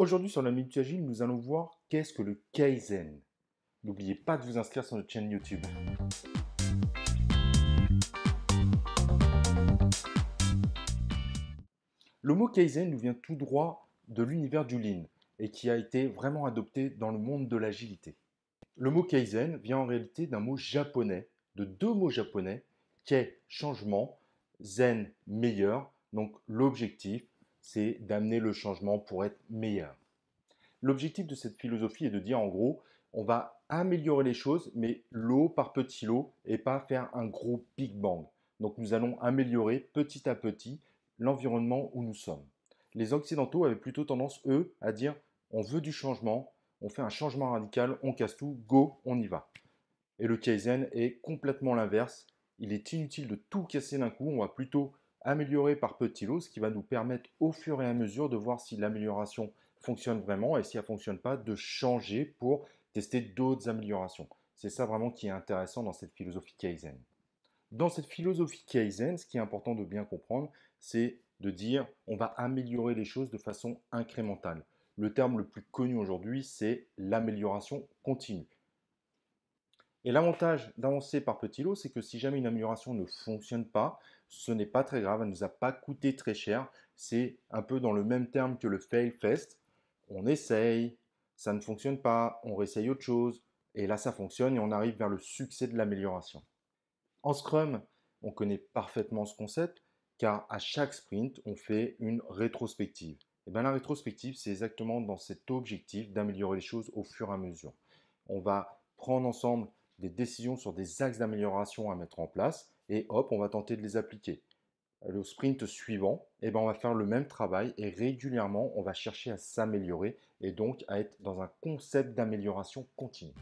Aujourd'hui sur la Minute Agile, nous allons voir qu'est-ce que le Kaizen. N'oubliez pas de vous inscrire sur notre chaîne YouTube. Le mot Kaizen nous vient tout droit de l'univers du Lean et qui a été vraiment adopté dans le monde de l'agilité. Le mot Kaizen vient en réalité d'un mot japonais, de deux mots japonais, est changement, Zen, meilleur, donc l'objectif, c'est d'amener le changement pour être meilleur. L'objectif de cette philosophie est de dire en gros, on va améliorer les choses, mais lot par petit lot, et pas faire un gros big bang. Donc nous allons améliorer petit à petit l'environnement où nous sommes. Les Occidentaux avaient plutôt tendance, eux, à dire on veut du changement, on fait un changement radical, on casse tout, go, on y va. Et le Kaizen est complètement l'inverse. Il est inutile de tout casser d'un coup, on va plutôt améliorer par Petit lots, ce qui va nous permettre au fur et à mesure de voir si l'amélioration fonctionne vraiment et si elle ne fonctionne pas, de changer pour tester d'autres améliorations. C'est ça vraiment qui est intéressant dans cette philosophie Kaizen. Dans cette philosophie Kaizen, ce qui est important de bien comprendre, c'est de dire on va améliorer les choses de façon incrémentale. Le terme le plus connu aujourd'hui, c'est l'amélioration continue. Et l'avantage d'avancer par Petit Lot, c'est que si jamais une amélioration ne fonctionne pas, ce n'est pas très grave, elle ne nous a pas coûté très cher. C'est un peu dans le même terme que le fail fest. On essaye, ça ne fonctionne pas, on réessaye autre chose, et là ça fonctionne et on arrive vers le succès de l'amélioration. En Scrum, on connaît parfaitement ce concept, car à chaque sprint, on fait une rétrospective. Et bien la rétrospective, c'est exactement dans cet objectif d'améliorer les choses au fur et à mesure. On va prendre ensemble des décisions sur des axes d'amélioration à mettre en place, et hop, on va tenter de les appliquer. Le sprint suivant, eh ben, on va faire le même travail et régulièrement, on va chercher à s'améliorer et donc à être dans un concept d'amélioration continue.